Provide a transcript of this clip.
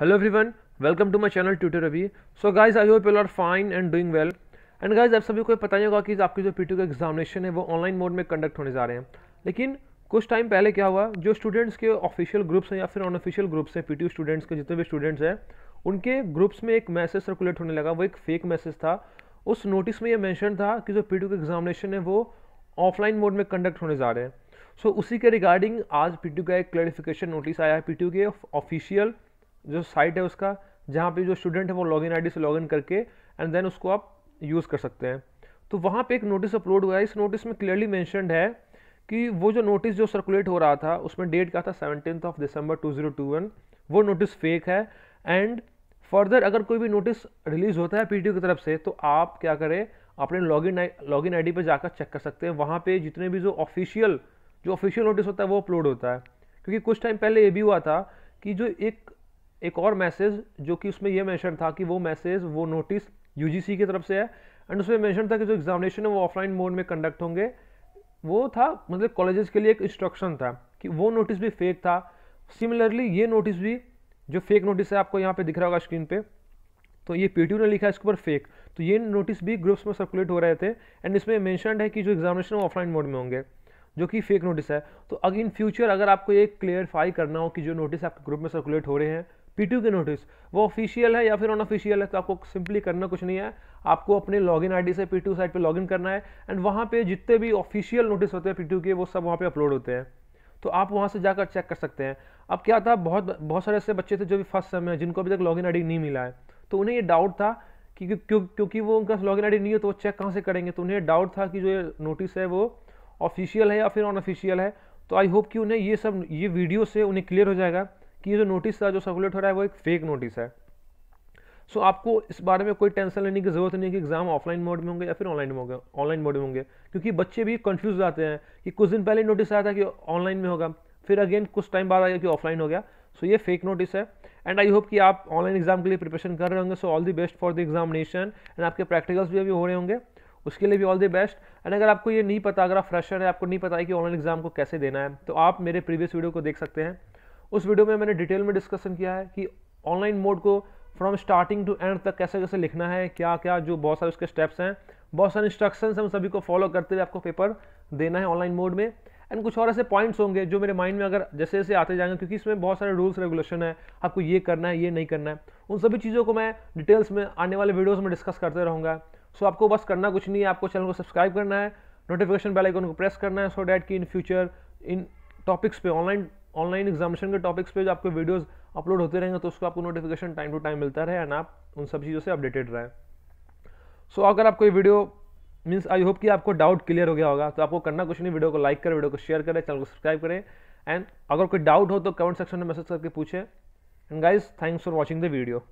hello everyone welcome to my channel ravi अभी so guys I hope all are fine and doing well and guys आप सभी को पता ही होगा कि आपकी जो टी का एग्जामिनेशन है वो ऑनलाइन मोड में कंडक्ट होने जा रहे हैं लेकिन कुछ टाइम पहले क्या हुआ जो स्टूडेंट्स के ऑफिशियल ग्रुप्स हैं या फिर अनऑफिशियल ग्रुप्स हैं पीटी स्टूडेंट्स के जितने भी स्टूडेंट्स हैं उनके ग्रुप्स में एक मैसेज सर्कुलेट होने लगा वो एक फेक मैसेज था उस नोटिस में ये मैंशन था कि जो पीटी का एग्जामिनेशन है वो ऑफलाइन मोड में कंडक्ट होने जा रहे हैं सो so, उसी के रिगार्डिंग आज पीटी का एक क्लैरिफिकेशन नोटिस आया है यू के ऑफिशियल जो साइट है उसका जहाँ पे जो स्टूडेंट है वो लॉगिन आईडी से लॉगिन करके एंड देन उसको आप यूज़ कर सकते हैं तो वहाँ पे एक नोटिस अपलोड हुआ है इस नोटिस में क्लियरली मैंशनड है कि वो जो नोटिस जो सर्कुलेट हो रहा था उसमें डेट क्या था सेवनटीन ऑफ दिसंबर टू वो नोटिस फेक है एंड फर्दर अगर कोई भी नोटिस रिलीज होता है पी की तरफ से तो आप क्या करें अपने लॉगिन लॉगिन आईडी पर जाकर चेक कर सकते हैं वहाँ पे जितने भी जो ऑफिशियल जो ऑफिशियल नोटिस होता है वो अपलोड होता है क्योंकि कुछ टाइम पहले ये भी हुआ था कि जो एक एक और मैसेज जो कि उसमें यह मैंशन था कि वो मैसेज वो नोटिस यूजीसी की तरफ से है एंड उसमें मैंशन था कि जो एग्जामिनेशन है वो ऑफलाइन मोड में कंडक्ट होंगे वो था मतलब कॉलेजेस के लिए एक इंस्ट्रक्शन था कि वो नोटिस भी फेक था सिमिलरली ये नोटिस भी जो फेक नोटिस है आपको यहाँ पे दिख रहा होगा स्क्रीन पे तो ये पीटीयू ने लिखा है इसके ऊपर फेक तो ये नोटिस भी ग्रुप्स में सर्कुलेट हो रहे थे एंड इसमें मैंशनड है कि जो एग्जामिनेशन वो ऑफलाइन मोड में होंगे जो कि फेक नोटिस है तो अगर इन फ्यूचर अगर आपको ये क्लियरफाई करना हो कि जो नोटिस आपके ग्रुप में सर्कुलेट हो रहे हैं पी के नोटिस वो ऑफिशियल है या फिर अनऑफिशियल है तो आपको सिंपली करना कुछ नहीं है आपको अपने लॉगिन आईडी से पी टू साइट पर लॉगिन करना है एंड वहाँ पे जितने भी ऑफिशियल नोटिस होते हैं पी के वो सब वहाँ पे अपलोड होते हैं तो आप वहाँ से जाकर चेक कर सकते हैं अब क्या था बहुत बहुत सारे ऐसे बच्चे थे जो भी फर्स्ट समय है जिनको अभी तक लॉग इन नहीं मिला है तो उन्हें ये डाउट था कि क्योंकि क्यों, क्यों, वो उनका लॉग इन नहीं है तो वो चेक कहाँ से करेंगे तो उन्हें डाउट था कि जो ये नोटिस है वो ऑफिशियल है या फिर अनऑफिशियल है तो आई होप कि उन्हें ये सब ये वीडियो से उन्हें क्लियर हो जाएगा कि जो नोटिस था जो सर्कुलेट हो रहा है वो एक फेक नोटिस है सो so, आपको इस बारे में कोई टेंशन लेने की जरूरत नहीं है कि एग्जाम ऑफलाइन मोड में होंगे या फिर ऑनलाइन में होंगे ऑनलाइन मोड में होंगे क्योंकि बच्चे भी कंफ्यूज आते हैं कि कुछ दिन पहले नोटिस आया था कि ऑनलाइन में होगा फिर अगेन कुछ टाइम बाद आया कि ऑफलाइन हो गया सो so, ये फेक नोटिस है एंड आई होप कि आप ऑनलाइन एग्जाम के लिए प्रिपरेशन कर रहे होंगे so all the best for the examination and आपके प्रैक्टिकल्स भी अभी हो रहे होंगे उसके लिए भी ऑल द बेस्ट एंड अगर आपको ये नहीं पता अगर आप फ्रेशर है आपको नहीं पता है कि ऑनलाइन एग्जाम को कैसे देना है तो आप मेरे प्रीवियस वीडियो को देख सकते हैं उस वीडियो में मैंने डिटेल में डिस्कशन किया है कि ऑनलाइन मोड को फ्रॉम स्टार्टिंग टू एंड तक कैसे कैसे लिखना है क्या क्या जो बहुत सारे उसके स्टेप्स हैं बहुत सारे इंस्ट्रक्शंस हैं उन सभी को फॉलो करते हुए आपको पेपर देना है ऑनलाइन मोड में एंड कुछ और ऐसे पॉइंट्स होंगे जो मेरे माइंड में अगर जैसे जैसे आते जाएंगे क्योंकि इसमें बहुत सारे रूल्स रेगुलेशन है आपको ये करना है ये नहीं करना है उन सभी चीज़ों को मैं डिटेल्स में आने वाले वीडियोस में डिस्कस करते रहूँगा सो आपको बस करना कुछ नहीं है आपको चैनल को सब्सक्राइब करना है नोटिफिकेशन बेल आइकन को प्रेस करना है सो डैट कि इन फ्यूचर इन टॉपिक्स पे ऑनलाइन ऑनलाइन एग्जामिशन के टॉपिक्स पे जो आपके वीडियोस अपलोड होते रहेंगे तो उसको आपको नोटिफिकेशन टाइम टू टाइम मिलता रहे एंड आप उन सब चीज़ों से अपडेटेड रहें सो so, अगर आपको ये वीडियो मीन्स आई होप कि आपको डाउट क्लियर हो गया होगा तो आपको करना कुछ नहीं वीडियो को लाइक करें वीडियो को शेयर करें चैनल को सब्सक्राइब करें एंड अगर कोई डाउट हो तो कमेंट सेक्शन में मैसेज करके पूछें and guys thanks for watching the video